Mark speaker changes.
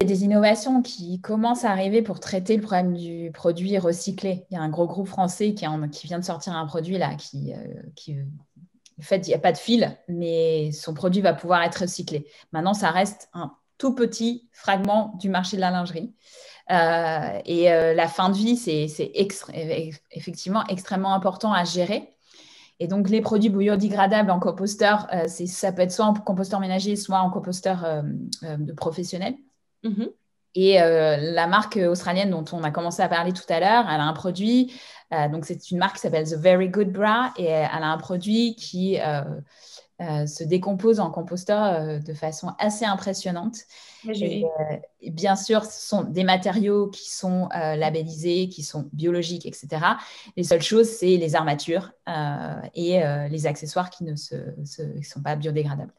Speaker 1: Il y a des innovations qui commencent à arriver pour traiter le problème du produit recyclé. Il y a un gros groupe français qui, vient de sortir un produit là qui, euh, en fait, il n'y a pas de fil, mais son produit va pouvoir être recyclé. Maintenant, ça reste un tout petit fragment du marché de la lingerie. Euh, et euh, la fin de vie, c'est effectivement extrêmement important à gérer. Et donc, les produits biodégradables en composteur, ça peut être soit en composteur ménager, soit en composteur de professionnel. Mhm. Et euh, la marque australienne dont on a commencé à parler tout à l'heure, elle a un produit, euh, donc c'est une marque qui s'appelle The Very Good Bra, et euh, elle a un produit qui se décompose en composteur de façon assez impressionnante. Ah, et, bien sûr, ce sont des matériaux qui sont labellisés, qui sont biologiques, etc. Les seules choses, c'est les armatures et les accessoires qui ne sont pas biodégradables.